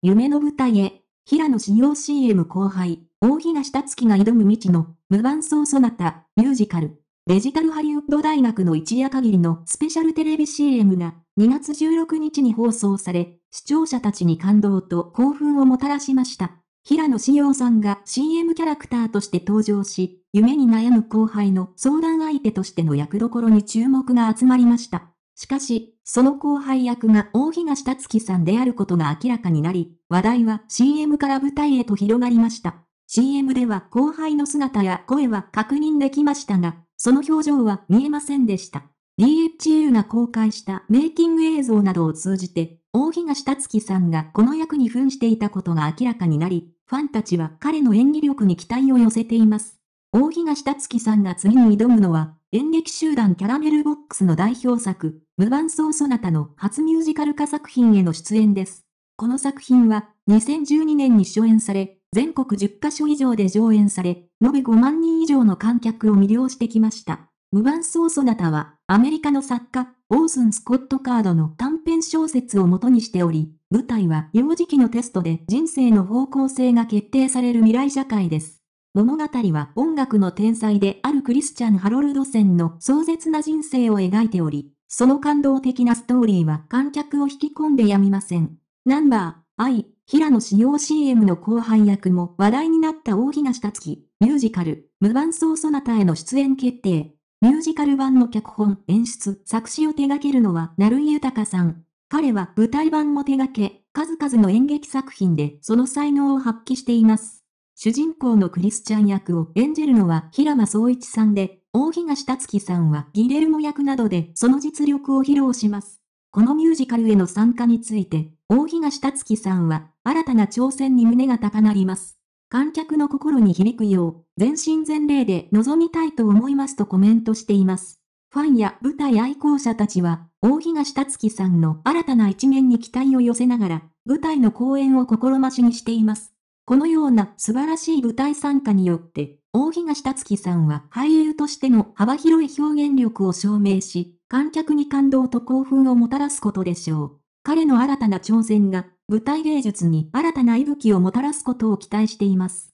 夢の舞台へ、平野紫耀 CM 後輩、大東達樹が挑む未知の、無伴奏ソナタ、ミュージカル。デジタルハリウッド大学の一夜限りのスペシャルテレビ CM が2月16日に放送され、視聴者たちに感動と興奮をもたらしました。平野紫耀さんが CM キャラクターとして登場し、夢に悩む後輩の相談相手としての役どころに注目が集まりました。しかし、その後輩役が大東達樹さんであることが明らかになり、話題は CM から舞台へと広がりました。CM では後輩の姿や声は確認できましたが、その表情は見えませんでした。d h u が公開したメイキング映像などを通じて、大東達樹さんがこの役に扮していたことが明らかになり、ファンたちは彼の演技力に期待を寄せています。大東達樹さんが次に挑むのは、演劇集団キャラメルボックスの代表作、無伴奏ソナタの初ミュージカル化作品への出演です。この作品は、2012年に初演され、全国10カ所以上で上演され、延べ5万人以上の観客を魅了してきました。無伴奏ソナタは、アメリカの作家、オーズン・スコット・カードの短編小説を元にしており、舞台は幼児期のテストで人生の方向性が決定される未来社会です。物語は音楽の天才であるクリスチャン・ハロルドセンの壮絶な人生を描いており、その感動的なストーリーは観客を引き込んでやみません。ナンバー、I、平野紫耀 CM の後輩役も話題になった大東達樹、ミュージカル、無伴奏ソナタへの出演決定。ミュージカル版の脚本、演出、作詞を手掛けるのは、成井豊さん。彼は舞台版も手掛け、数々の演劇作品でその才能を発揮しています。主人公のクリスチャン役を演じるのは平間総一さんで、大東達樹さんはギレルモ役などでその実力を披露します。このミュージカルへの参加について、大東達樹さんは、新たな挑戦に胸が高鳴ります。観客の心に響くよう、全身全霊で臨みたいと思いますとコメントしています。ファンや舞台愛好者たちは、大東達樹さんの新たな一面に期待を寄せながら、舞台の公演を心待ちにしています。このような素晴らしい舞台参加によって、大東達樹さんは俳優としての幅広い表現力を証明し、観客に感動と興奮をもたらすことでしょう。彼の新たな挑戦が、舞台芸術に新たな息吹をもたらすことを期待しています。